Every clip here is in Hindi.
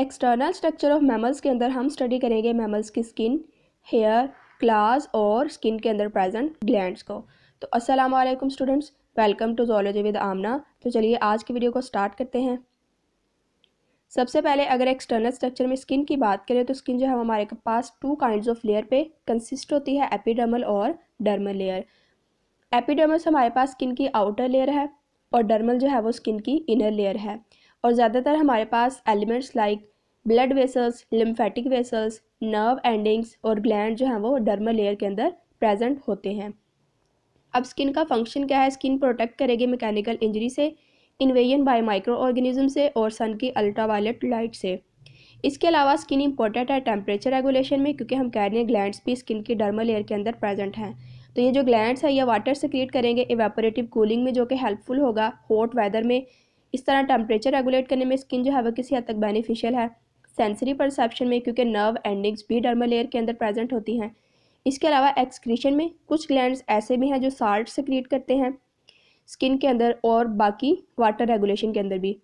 एक्सटर्नल स्ट्रक्चर ऑफ मैमल्स के अंदर हम स्टडी करेंगे मैमल्स की स्किन हेयर क्लास और स्किन के अंदर प्रेजेंट ग्लैंड्स को तो अस्सलाम वालेकुम students welcome to zoology with Amna तो चलिए आज की वीडियो को स्टार्ट करते हैं सबसे पहले अगर एक्सटर्नल स्ट्रक्चर में स्किन की बात करें तो स्किन जो है हमारे पास टू काइंड ऑफ लेयर पे कंसिस्ट होती है एपिडर्मल और डर्मल लेयर एपिडर्मल्स हमारे पास स्किन की आउटर लेयर है और डर्मल जो है वो स्किन की इनर लेयर है और ज़्यादातर हमारे पास elements like blood vessels lymphatic vessels nerve endings और ग्लैंड जो हैं वो डर्मल लेयर के अंदर प्रेजेंट होते हैं अब स्किन का फंक्शन क्या है स्किन प्रोटेक्ट करेगी मैकेनिकल इंजरी से इन्वेजन बाय माइक्रो ऑर्गेनिज्म से और सन की अल्ट्रावायलेट लाइट से इसके अलावा स्किन इंपॉर्टेंट है टेम्परेचर रेगुलेशन में क्योंकि हम कह रहे हैं ग्लैंड्स भी स्किन की डर्मल लेयर के अंदर प्रेजेंट हैं तो ये जो ग्लैंड्स है ये वाटर से क्रिएट करेंगे एवेपोरेटिव कूलिंग में जो कि हेल्पफुल होगा हॉट वेदर में इस तरह टेम्परेचर रेगुलेट करने में स्किन जो है वह किसी हद तक बेनिफिशियल है सेंसरी परसेप्शन में क्योंकि नर्व एंडिंग्स भी डर्मल लेयर के अंदर प्रेजेंट होती हैं इसके अलावा एक्सक्रीशन में कुछ ग्लैंड्स ऐसे भी हैं जो साल्ट क्रिएट करते हैं स्किन के अंदर और बाकी वाटर रेगुलेशन के अंदर भी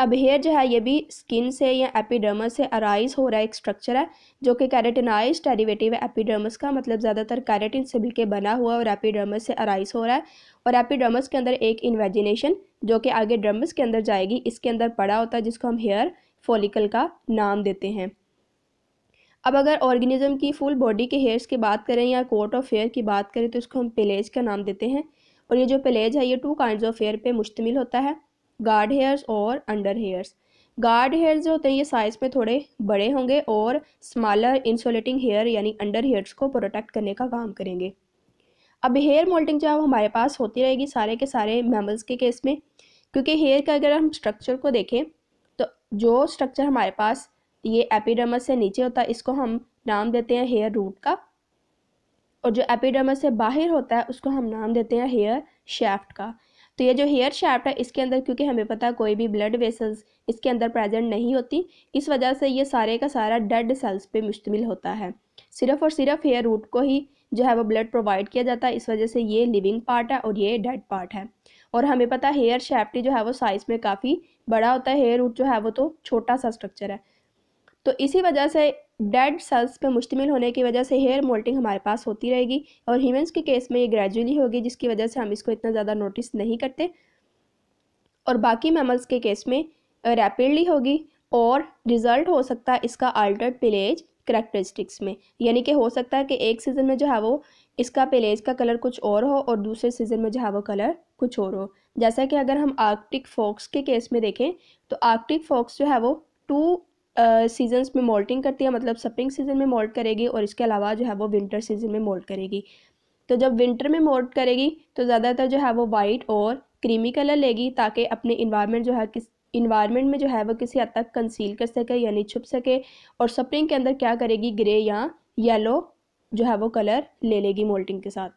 अब हेयर जो है ये भी स्किन से या एपिडर्मस से अराइज हो रहा है एक स्ट्रक्चर है जो कि कैरेटिनाइज डेरिवेटिव है एपिडर्मस का मतलब ज़्यादातर कैरेटिन से मिलकर बना हुआ और एपिडर्मस से अराइज हो रहा है और एपिडर्मस के अंदर एक इन्वेजिनेशन जो कि आगे डर्मस के अंदर जाएगी इसके अंदर पड़ा होता है जिसको हम हेयर फॉलिकल का नाम देते हैं अब अगर ऑर्गेनिज्म की फुल बॉडी के हेयर्स की बात करें या कोट ऑफ हेयर की बात करें तो इसको हम पेलेज का नाम देते हैं और ये जो पेलेज है ये टू काइंड ऑफ हेयर पे मुश्तमिल होता है गार्ड हेयर्स और अंडर हेयर्स गार्ड हेयर्स जो होते हैं ये साइज़ में थोड़े बड़े होंगे और स्मॉलर इंसोलेटिंग हेयर यानी अंडर हेयर्स को प्रोटेक्ट करने का काम करेंगे अब हेयर मोल्टिंग जो हमारे पास होती रहेगी सारे के सारे मेमल्स के केस में क्योंकि हेयर का अगर हम स्ट्रक्चर को देखें जो स्ट्रक्चर हमारे पास ये एपिडर्मस से नीचे होता है इसको हम नाम देते हैं हेयर रूट का और जो एपिडर्मस से बाहर होता है उसको हम नाम देते हैं हेयर शेफ्ट का तो ये जो हेयर शैफ्ट है इसके अंदर क्योंकि हमें पता है कोई भी ब्लड वेसल्स इसके अंदर प्रेजेंट नहीं होती इस वजह से ये सारे का सारा डेड सेल्स पे मुश्तमिल होता है सिर्फ और सिर्फ हेयर रूट को ही जो है वो ब्लड प्रोवाइड किया जाता है इस वजह से ये लिविंग पार्ट है और ये डेड पार्ट है और हमें पता है हेयर शेफ्टी जो है वो साइज़ में काफ़ी बड़ा होता है हेयर रूट जो है वो तो छोटा सा स्ट्रक्चर है तो इसी वजह से डेड सेल्स पर मुश्तमिल होने की वजह से हेयर मोल्टिंग हमारे पास होती रहेगी और ह्यूमंस के केस में ये ग्रेजुअली होगी जिसकी वजह से हम इसको इतना ज़्यादा नोटिस नहीं करते और बाकी मैमल्स के केस में रैपिडली होगी और रिज़ल्ट हो सकता है इसका अल्टर्ड पिलेज करेक्टरिस्टिक्स में यानी कि हो सकता है कि एक सीज़न में जो है वो इसका पिलेज का कलर कुछ और हो और दूसरे सीज़न में जो है वो कलर कुछ और हो जैसा कि अगर हम आर्कटिक फॉक्स के केस में देखें तो आर्कटिक फॉक्स जो है वो टू सीजन्स में मोल्टिंग करती है मतलब स्प्रिंग सीजन में मोल्ट करेगी और इसके अलावा जो है वो विंटर सीजन में मोल्ट करेगी तो जब विंटर में मोल्ट करेगी तो ज़्यादातर जो है वो वाइट और क्रीमी कलर लेगी ताकि अपने इन्वायरमेंट जो है किस इन्वायरमेंट में जो है वो किसी हद तक कंसील कर सके यानी छुप सके और स्प्रिंग के अंदर क्या करेगी ग्रे या येलो जो है वो कलर ले लेगी मोल्टिंग के साथ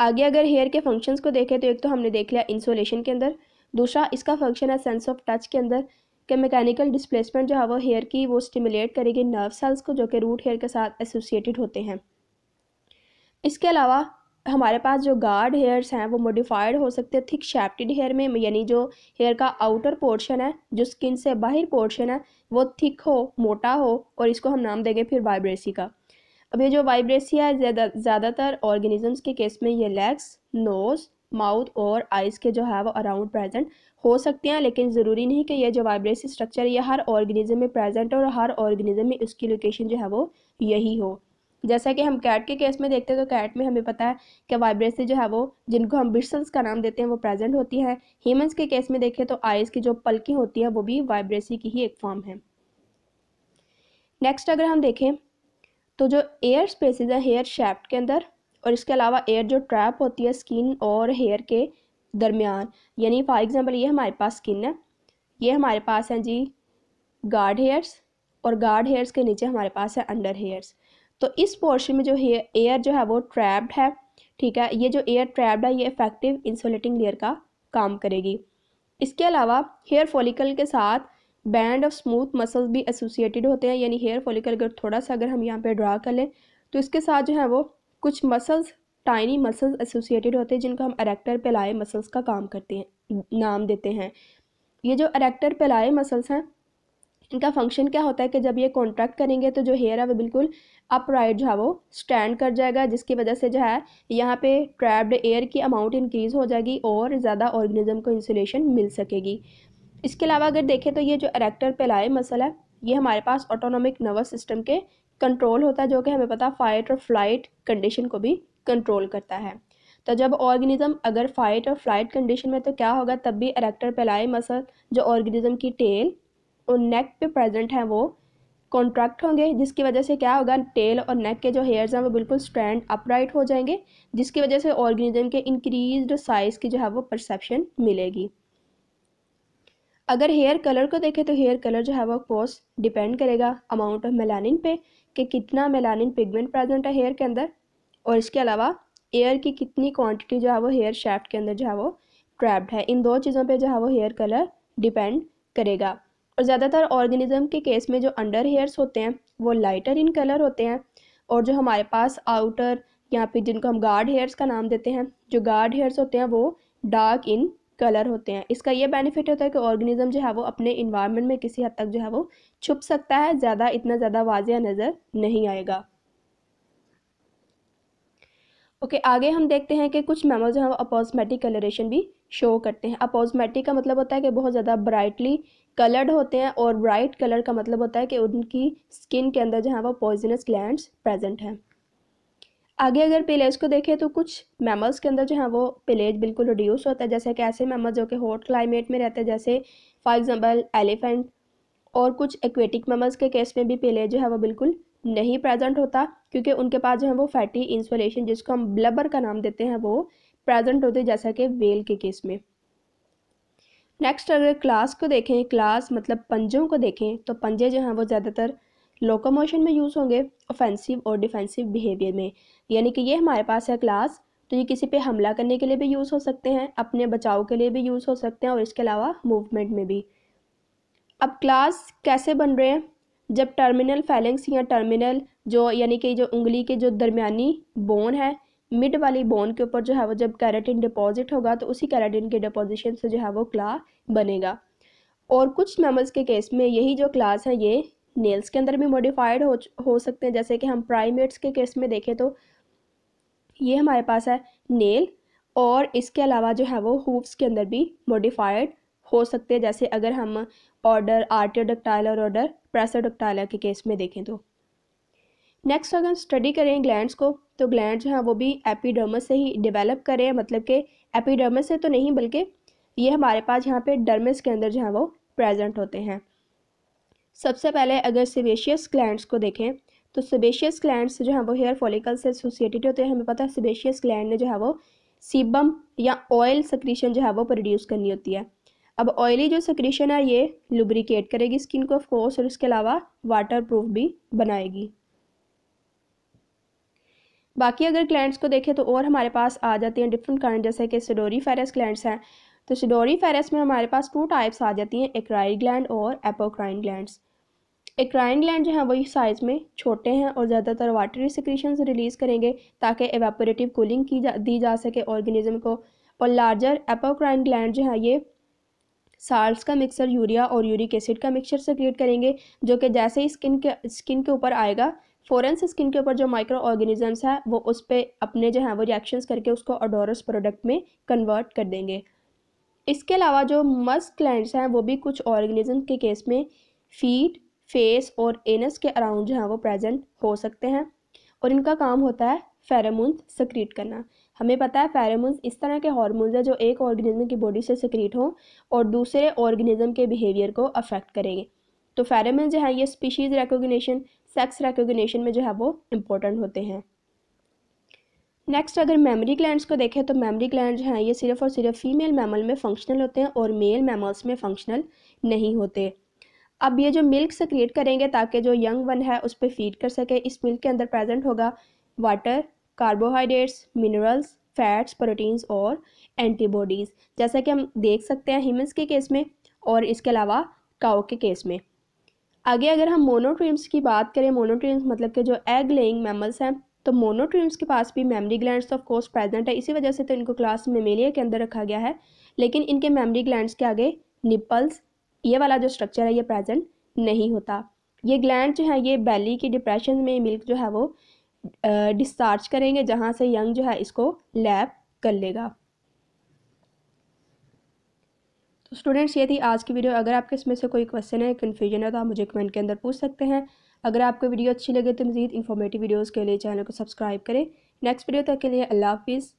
आगे अगर हेयर के फंक्शंस को देखें तो एक तो हमने देख लिया इंसोलेशन के अंदर दूसरा इसका फंक्शन है सेंस ऑफ टच के अंदर कि मैकेनिकल डिस्प्लेसमेंट जो है वो हेयर की वो स्टिमुलेट करेगी नर्व सेल्स को जो कि रूट हेयर के साथ एसोसिएटेड होते हैं इसके अलावा हमारे पास जो गार्ड हेयर्स हैं वो मॉडिफाइड हो सकते हैं थिक शैप्टेड हेयर में यानी जो हेयर का आउटर पोर्शन है जो स्किन से बाहर पोर्शन है वो थिक हो मोटा हो और इसको हम नाम देंगे फिर वाइब्रेसी का अब ये जो वाइब्रेसिया है ज़्यादातर ऑर्गेनिजम्स के केस में ये लेग्स नोज़ माउथ और आइज़ के जो है वो अराउंड प्रेजेंट हो सकते हैं लेकिन ज़रूरी नहीं कि ये जो वाइब्रेसी स्ट्रक्चर ये हर ऑर्गेनिज्म में प्रेजेंट और हर ऑर्गेनिज्म में उसकी लोकेशन जो है वो यही हो जैसा कि हम कैट के केस में देखते हैं तो कैट में हमें पता है कि वाइब्रेसी जो है वो जिनको हम ब्रिसल्स का नाम देते हैं वो प्रेजेंट होती है ह्यूमन्स के केस में देखें तो आइज़ की जो पलकें होती हैं वो भी वाइब्रेसी की ही एक फॉर्म है नेक्स्ट अगर हम देखें तो जो एयर स्पेसिस है हेयर शैप्ट के अंदर और इसके अलावा एयर जो ट्रैप होती है स्किन और हेयर के दरमियान यानी फॉर एग्ज़ाम्पल ये हमारे पास स्किन है ये हमारे पास हैं जी गार्ड हेयर्स और गार्ड हेयर्स के नीचे हमारे पास है अंडर हेयर्स तो इस पोर्शन में जो एयर जो है वो ट्रैप्ड है ठीक है ये जो एयर ट्रैप्ड है ये इफेक्टिव इंसुलेटिंग लेयर का काम करेगी इसके अलावा हेयर फॉलिकल के साथ बैंड ऑफ स्मूथ मसल्स भी एसोसिएटेड होते हैं यानी हेयर फॉलिकल अगर थोड़ा सा अगर हम यहाँ पे ड्रा कर लें तो इसके साथ जो है वो कुछ मसल्स टाइनी मसल्स एसोसिएटेड होते हैं जिनको हम अरेक्टर पेलाए मसल्स का काम करते हैं नाम देते हैं ये जो अरेक्टर पेलाए मसल्स हैं इनका फंक्शन क्या होता है कि जब ये कॉन्ट्रैक्ट करेंगे तो जो हेयर है वो बिल्कुल अपराइट जो है वो स्टैंड कर जाएगा जिसकी वजह से जो है यहाँ पे ट्रैप्ड एयर की अमाउंट इंक्रीज़ हो जाएगी और ज़्यादा ऑर्गेनिज्म को इंसुलेशन मिल सकेगी इसके अलावा अगर देखें तो ये जो एरेक्टर पेलाए मसल है ये हमारे पास ऑटोनॉमिक नर्वस सिस्टम के कंट्रोल होता है जो कि हमें पता फाइट और फ्लाइट कंडीशन को भी कंट्रोल करता है तो जब ऑर्गेनिज्म अगर फाइट और फ्लाइट कंडीशन में तो क्या होगा तब भी एरेक्टर पेलाए मसल जो ऑर्गेनिज्म की टेल और नेक पे प्रेजेंट हैं वो कॉन्ट्रैक्ट होंगे जिसकी वजह से क्या होगा टेल और नेक के जो हेयर्स हैं वो बिल्कुल स्टैंड अपराइट हो जाएंगे जिसकी वजह से ऑर्गेनिज्म के इंक्रीज्ड साइज़ की जो है वो परसेप्शन मिलेगी अगर हेयर कलर को देखें तो हेयर कलर जो है वो कोर्स डिपेंड करेगा अमाउंट ऑफ मेलानिन पे कि कितना मेलानिन पिगमेंट प्रेजेंट है हेयर के अंदर और इसके अलावा एयर की कितनी क्वांटिटी जो है वो हेयर शेफ्ट के अंदर जो है वो ट्रैप्ड है इन दो चीज़ों पे जो है वो हेयर कलर डिपेंड करेगा और ज़्यादातर ऑर्गेनिज्म के केस में जो अंडर हेयर्स होते हैं वो लाइटर इन कलर होते हैं और जो हमारे पास आउटर या फिर जिनको हम गार्ड हेयर्स का नाम देते हैं जो गार्ड हेयर्स होते हैं वो डार्क इन कलर होते हैं इसका ये बेनिफिट होता है कि ऑर्गेनिज्म जो है वो अपने इन्वायरमेंट में किसी हद तक जो है वो छुप सकता है ज़्यादा इतना ज़्यादा वाजिया नज़र नहीं आएगा ओके okay, आगे हम देखते हैं कि कुछ मैमल्स जो है वो अपोजमेटिक कलरेशन भी शो करते हैं अपोजमेटिक का मतलब होता है कि बहुत ज़्यादा ब्राइटली कलर्ड होते हैं और ब्राइट कलर का मतलब होता है कि उनकी स्किन के अंदर जो है वो पॉइजनस ग्लैंड प्रेजेंट हैं आगे अगर पिलेज को देखें तो कुछ मैमल्स के अंदर जो है वो पिलेज बिल्कुल रिड्यूस होता है जैसे कि ऐसे मैमल्स जो कि हॉट क्लाइमेट में रहते हैं जैसे फॉर एग्ज़ाम्पल एलिफेंट और कुछ एक्वेटिक मैमल्स के केस में भी पिलेज जो है वो बिल्कुल नहीं प्रेजेंट होता क्योंकि उनके पास जो है वो फैटी इंसुलेशन जिसको हम ब्लबर का नाम देते हैं वो प्रेजेंट होते जैसा कि वेल के केस में नेक्स्ट अगर क्लास को देखें क्लास मतलब पंजों को देखें तो पंजे जो हैं वो ज़्यादातर लोकोमोशन में यूज़ होंगे ऑफेंसिव और डिफेंसिव बिहेवियर में यानी कि ये हमारे पास है क्लास तो ये किसी पे हमला करने के लिए भी यूज़ हो सकते हैं अपने बचाव के लिए भी यूज़ हो सकते हैं और इसके अलावा मूवमेंट में भी अब क्लास कैसे बन रहे हैं जब टर्मिनल फैलेंग्स या टर्मिनल जो यानी कि जो उंगली के जो दरमिया बोन है मिड वाली बोन के ऊपर जो है वो जब कैरेटिन डिपॉजिट होगा तो उसी कैरेटिन के डिपोजिशन से जो है वो क्ला बनेगा और कुछ मेमल्स के केस में यही जो क्लास है ये नेल्स के अंदर भी मॉडिफाइड हो हो सकते हैं जैसे कि हम प्राइमेट्स के केस में देखें तो ये हमारे पास है नेल और इसके अलावा जो है वो हूफ्स के अंदर भी मॉडिफाइड हो सकते हैं जैसे अगर हम ऑर्डर आर्टियोडक्टाइल और ऑर्डर प्रेसोडक्टाइला के केस में देखें तो नेक्स्ट अगर हम स्टडी करें ग्लैंड्स को तो ग्लैंड जो है वो भी एपिडर्मस से ही डेवलप करें मतलब कि एपिडर्मस से तो नहीं बल्कि ये हमारे पास यहाँ पे डर्मस के अंदर जो है वो प्रेजेंट होते हैं सबसे पहले अगर सेबेशियस ग्लैंड्स को देखें तो सिबेशियस ग्लैंड्स जो है वो हेयर फॉलिकल से एसोसिएटेड होते हैं हमें पता है सिबेशियस ग्लैंड ने जो है वो सीबम या ऑयल सक्रीशन जो है वो प्रोड्यूस करनी होती है अब ऑयली जो सक्रीशन है ये लुब्रिकेट करेगी स्किन को ऑफकोर्स और इसके अलावा वाटर प्रूफ भी बनाएगी बाकी अगर ग्लैंड्स को देखें तो और हमारे पास आ जाती हैं डिफरेंट कारण जैसे कि सिडोरी फेरस ग्लैंड्स हैं तो सिडोरी फेरस में हमारे पास टू टाइप्स आ जाती हैं एक्राइड ग्लैंड और एपोक्राइन ग्लैंड्स एक्राइन ग्लैंड जो है वही साइज़ में छोटे हैं और ज़्यादातर वाटरी सिक्रीशन रिलीज़ करेंगे ताकि एवेपोरेटिव कूलिंग की जा दी जा सके ऑर्गेनिज्म को और लार्जर एपोक्राइन ग्लैंड जो है ये साल्ट का मिक्सर यूरिया और यूरिक एसिड का मिक्सर से क्रिएट करेंगे जो कि जैसे ही स्किन के स्किन के ऊपर आएगा फ़ौरन से स्किन के ऊपर जो माइक्रो ऑर्गेनिजम्स हैं वो उस पर अपने जो है वो रिएक्शंस करके उसको अडोरस प्रोडक्ट में कन्वर्ट कर देंगे इसके अलावा जो मस्क ग्लैंड्स हैं वो भी कुछ ऑर्गेनिज्म के केस में फीड फेस और एनस के अराउंड जो है वो प्रेजेंट हो सकते हैं और इनका काम होता है फेरामोन्स सक्रीट करना हमें पता है फेरामोन्स इस तरह के हार्मोन्स हैं जो एक ऑर्गेनिज्म की बॉडी से सक्रीट हों और दूसरे ऑर्गेनिज्म के बिहेवियर को अफेक्ट करेंगे तो फेरामोन्स जो है ये स्पीशीज़ रिकोगशन सेक्स रिकोगशन में जो है वो इम्पोर्टेंट होते हैं नेक्स्ट अगर मेमरी ग्लैंड्स को देखें तो मेमरी ग्लैंड जो हैं ये सिर्फ और सिर्फ फीमेल मैमल में फंक्शनल होते हैं और मेल मैमल्स में फंक्शनल नहीं होते अब ये जो मिल्क क्रिएट करेंगे ताकि जो यंग वन है उस पर फीड कर सके इस मिल्क के अंदर प्रेजेंट होगा water carbohydrates minerals fats proteins और एंटीबॉडीज़ जैसा कि हम देख सकते हैं ह्यूमन्स के केस में और इसके अलावा काओ के केस में आगे अगर हम मोनोट्रीम्स की बात करें मोनोट्रीम्स मतलब के जो एग लेइंग मैमल्स हैं तो मोनोट्रीम्स के पास भी mammary gland of course present है इसी वजह से तो इनको क्लास मेमेलिया के अंदर रखा गया है लेकिन इनके मेमरी ग्लैंड के आगे निपल्स ये वाला जो स्ट्रक्चर है ये प्रेजेंट नहीं होता ये ग्लैंड जो है ये बेली की डिप्रेशन में मिल्क जो है वो डिस्चार्ज करेंगे जहाँ से यंग जो है इसको लैब कर लेगा तो स्टूडेंट्स ये थी आज की वीडियो अगर आपके इसमें से कोई क्वेश्चन है कन्फ्यूजन है तो आप मुझे कमेंट के अंदर पूछ सकते हैं अगर आपको वीडियो अच्छी लगे तो मज़ीद इन्फॉर्मेटिव वीडियोज़ के लिए चैनल को सब्सक्राइब करें नेक्स्ट वीडियो तक के लिए अल्लाह हाफिज़